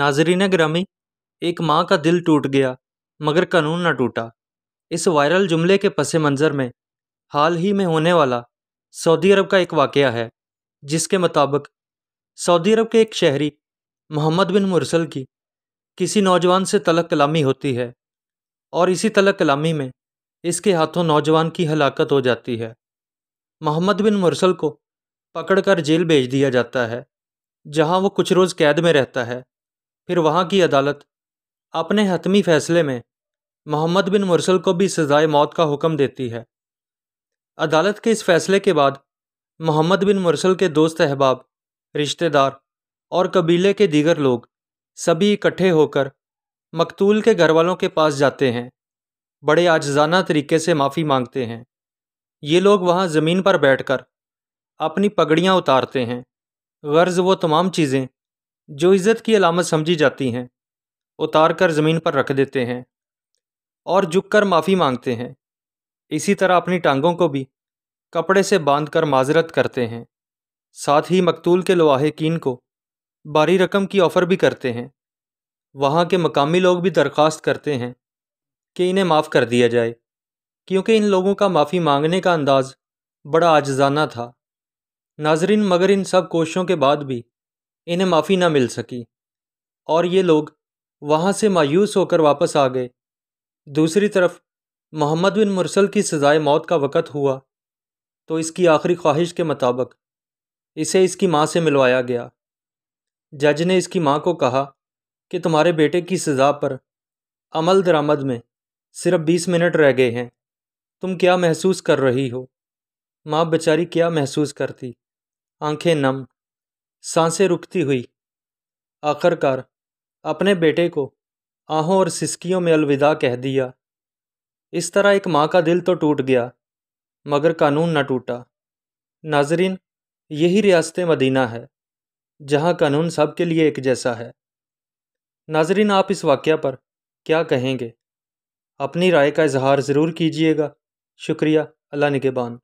नाजरीन ग्रामी एक माँ का दिल टूट गया मगर कानून न टूटा इस वायरल जुमले के पसे मंज़र में हाल ही में होने वाला सऊदी अरब का एक वाक़ है जिसके मुताबिक सऊदी अरब के एक शहरी मोहम्मद बिन मुरसल की किसी नौजवान से तलक कलामी होती है और इसी तलक कलामी में इसके हाथों नौजवान की हलाकत हो जाती है मोहम्मद बिन मुरसल को पकड़कर जेल भेज दिया जाता है जहां वो कुछ रोज़ कैद में रहता है फिर वहाँ की अदालत अपने हतमी फैसले में मोहम्मद बिन मुरसल को भी सजाए मौत का हुक्म देती है अदालत के इस फैसले के बाद मोहम्मद बिन मुरसल के दोस्त अहबाब रिश्तेदार और कबीले के दीगर लोग सभी इकट्ठे होकर मकतूल के घर वालों के पास जाते हैं बड़े आजजाना तरीके से माफ़ी मांगते हैं ये लोग वहाँ ज़मीन पर बैठकर अपनी पगड़ियाँ उतारते हैं गर्ज वो तमाम चीज़ें जो इज़्ज़त की अलामत समझी जाती हैं उतार कर ज़मीन पर रख देते हैं और झुक कर माफ़ी मांगते हैं इसी तरह अपनी टांगों को भी कपड़े से बांध कर माजरत करते हैं साथ ही मकतूल के लवाहकिन को भारी रकम की ऑफ़र भी करते हैं वहाँ के मकामी लोग भी दरख्वास्त करते हैं कि इन्हें माफ़ कर दिया जाए क्योंकि इन लोगों का माफ़ी मांगने का अंदाज़ बड़ा आजजाना था नाजरीन मगर इन सब कोशिशों के बाद भी इन्हें माफ़ी ना मिल सकी और ये लोग वहाँ से मायूस होकर वापस आ गए दूसरी तरफ मोहम्मद बिन मुरसल की सजाए मौत का वक़्त हुआ तो इसकी आखिरी ख्वाहिश के मुताबिक इसे इसकी माँ से मिलवाया गया जज ने इसकी माँ को कहा कि तुम्हारे बेटे की सज़ा पर अमल दरामद में सिर्फ बीस मिनट रह गए हैं तुम क्या महसूस कर रही हो माँ बेचारी क्या महसूस करती आंखें नम सांसें रुकती हुई आखिरकार अपने बेटे को आहों और सिसकियों में अलविदा कह दिया इस तरह एक माँ का दिल तो टूट गया मगर कानून न टूटा नाजरीन यही रियासत मदीना है जहाँ कानून सब के लिए एक जैसा है नाजरीन आप इस वाक़ पर क्या कहेंगे अपनी राय का इजहार ज़रूर कीजिएगा शुक्रिया अल्लाह निगेबान